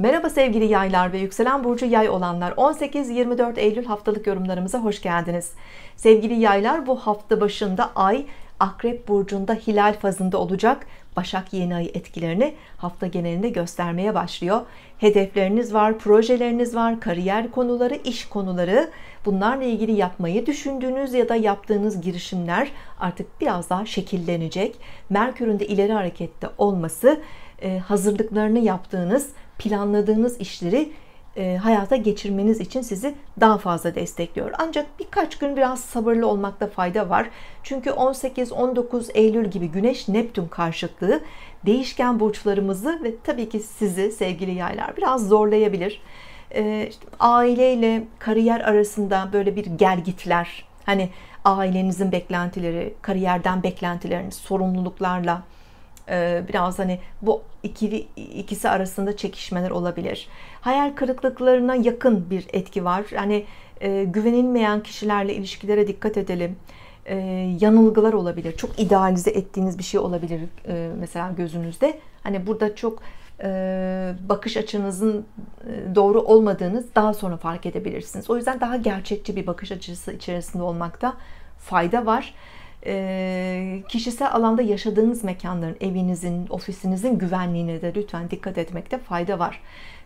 Merhaba sevgili yaylar ve yükselen burcu yay olanlar 18-24 Eylül haftalık yorumlarımıza hoş geldiniz. Sevgili yaylar bu hafta başında ay Akrep burcunda hilal fazında olacak. Başak yeni ayı etkilerini hafta genelinde göstermeye başlıyor. Hedefleriniz var, projeleriniz var, kariyer konuları, iş konuları. Bunlarla ilgili yapmayı düşündüğünüz ya da yaptığınız girişimler artık biraz daha şekillenecek. Merkür'ün de ileri harekette olması e, hazırlıklarını yaptığınız, planladığınız işleri e, hayata geçirmeniz için sizi daha fazla destekliyor. Ancak birkaç gün biraz sabırlı olmakta fayda var. Çünkü 18-19 Eylül gibi Güneş Neptün karşıtlığı değişken burçlarımızı ve tabii ki sizi sevgili yaylar biraz zorlayabilir. E, işte aileyle kariyer arasında böyle bir gelgitler, hani ailenizin beklentileri, kariyerden beklentileriniz, sorumluluklarla ee, biraz hani bu ikili ikisi arasında çekişmeler olabilir. Hayal kırıklıklarına yakın bir etki var. Yani e, güvenilmeyen kişilerle ilişkilere dikkat edelim. Ee, yanılgılar olabilir. Çok idealize ettiğiniz bir şey olabilir e, mesela gözünüzde. Hani burada çok e, bakış açınızın doğru olmadığınız daha sonra fark edebilirsiniz. O yüzden daha gerçekçi bir bakış açısı içerisinde olmakta fayda var e, kişisel alanda yaşadığınız mekanların, evinizin, ofisinizin güvenliğine de lütfen dikkat etmekte fayda var.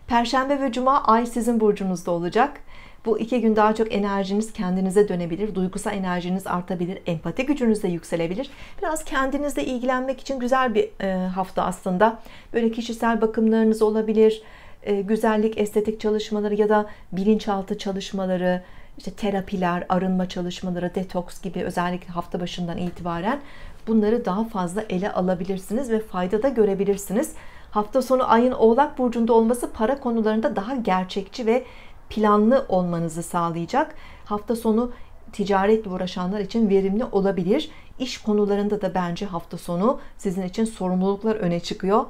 Perşembe ve Cuma ay sizin burcunuzda olacak. Bu iki gün daha çok enerjiniz kendinize dönebilir, duygusal enerjiniz artabilir, empati gücünüz de yükselebilir. Biraz kendinizle ilgilenmek için güzel bir e, hafta aslında. Böyle kişisel bakımlarınız olabilir, e, güzellik, estetik çalışmaları ya da bilinçaltı çalışmaları, işte terapiler, arınma çalışmaları, detoks gibi özellikle hafta başından itibaren bunları daha fazla ele alabilirsiniz ve fayda da görebilirsiniz. Hafta sonu ayın Oğlak burcunda olması para konularında daha gerçekçi ve planlı olmanızı sağlayacak. Hafta sonu ticaretle uğraşanlar için verimli olabilir. İş konularında da bence hafta sonu sizin için sorumluluklar öne çıkıyor.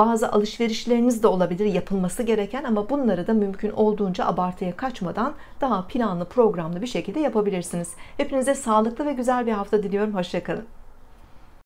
Bazı alışverişleriniz de olabilir yapılması gereken ama bunları da mümkün olduğunca abartıya kaçmadan daha planlı programlı bir şekilde yapabilirsiniz. Hepinize sağlıklı ve güzel bir hafta diliyorum. Hoşçakalın.